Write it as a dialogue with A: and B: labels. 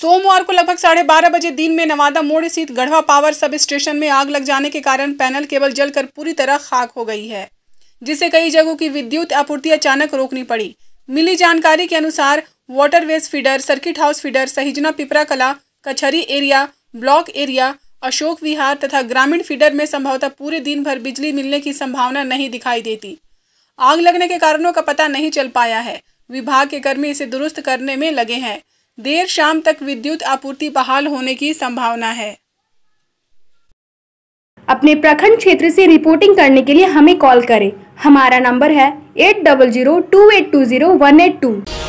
A: सोमवार को लगभग साढ़े बारह बजे दिन में नवादा मोड़ स्थित गढ़वा पावर सब स्टेशन में आग लग जाने के कारण पैनल केबल जलकर पूरी तरह खाक हो गई है जिससे कई जगहों की विद्युत आपूर्ति अचानक रोकनी पड़ी मिली जानकारी के अनुसार waterways feeder circuit house feeder Sahijana Pipra Kala Kachahari area block area Ashok Vihar तथा ग्रामीण फीडर में संभवतः पूरे दिन भर बिजली मिलने की संभावना नहीं दिखाई देती आग लगने के कारणों का पता नहीं चल पाया है विभाग के कर्मी इसे दुरुस्त करने में लगे हैं देर शाम तक विद्युत आपूर्ति बहाल होने की संभावना है
B: अपने प्रखंड क्षेत्र से रिपोर्टिंग करने के लिए हमें कॉल करें हमारा नंबर है eight double zero two eight two zero one eight to